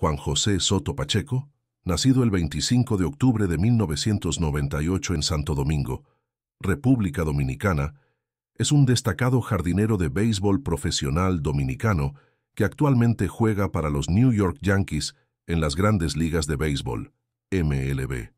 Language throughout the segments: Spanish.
Juan José Soto Pacheco, nacido el 25 de octubre de 1998 en Santo Domingo, República Dominicana, es un destacado jardinero de béisbol profesional dominicano que actualmente juega para los New York Yankees en las grandes ligas de béisbol, MLB.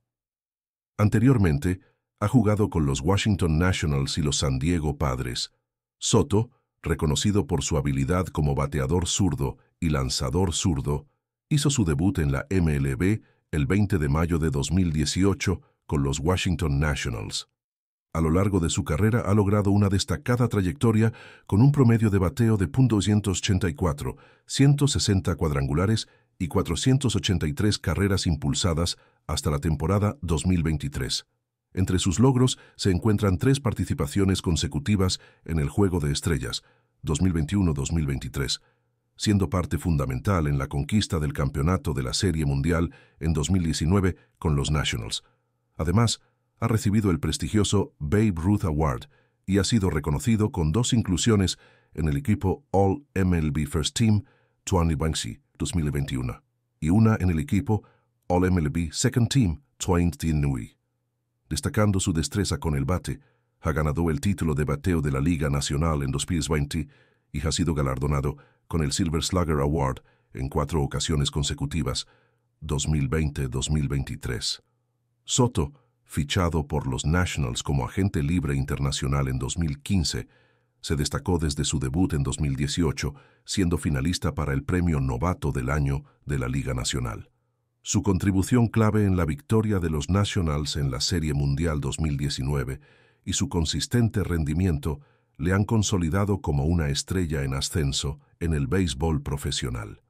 Anteriormente, ha jugado con los Washington Nationals y los San Diego Padres. Soto, reconocido por su habilidad como bateador zurdo y lanzador zurdo, hizo su debut en la MLB el 20 de mayo de 2018 con los Washington Nationals. A lo largo de su carrera ha logrado una destacada trayectoria con un promedio de bateo de .284, 160 cuadrangulares y 483 carreras impulsadas hasta la temporada 2023. Entre sus logros se encuentran tres participaciones consecutivas en el Juego de Estrellas 2021-2023, siendo parte fundamental en la conquista del campeonato de la Serie Mundial en 2019 con los Nationals. Además, ha recibido el prestigioso Babe Ruth Award y ha sido reconocido con dos inclusiones en el equipo All MLB First Team 2020 2021 y una en el equipo All MLB Second Team Nui. Destacando su destreza con el bate, ha ganado el título de bateo de la Liga Nacional en 2020 y ha sido galardonado con el Silver Slugger Award en cuatro ocasiones consecutivas, 2020-2023. Soto, fichado por los Nationals como agente libre internacional en 2015, se destacó desde su debut en 2018, siendo finalista para el Premio Novato del Año de la Liga Nacional. Su contribución clave en la victoria de los Nationals en la Serie Mundial 2019 y su consistente rendimiento le han consolidado como una estrella en ascenso en el béisbol profesional.